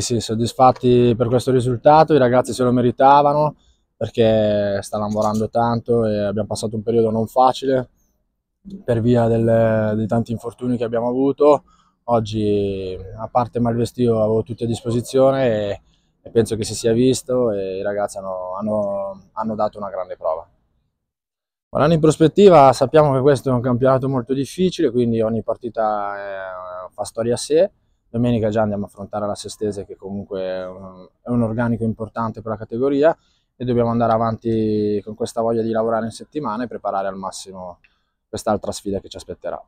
Sì, soddisfatti per questo risultato, i ragazzi se lo meritavano perché sta lavorando tanto e abbiamo passato un periodo non facile per via del, dei tanti infortuni che abbiamo avuto. Oggi, a parte Malvestio, avevo tutti a disposizione e, e penso che si sia visto e i ragazzi hanno, hanno, hanno dato una grande prova. Guardando in prospettiva sappiamo che questo è un campionato molto difficile, quindi ogni partita è, eh, fa storia a sé Domenica già andiamo a affrontare la Sestese che comunque è un, organico importante per la categoria e dobbiamo andare avanti con questa voglia di lavorare in settimana e preparare al massimo quest'altra sfida che ci aspetterà.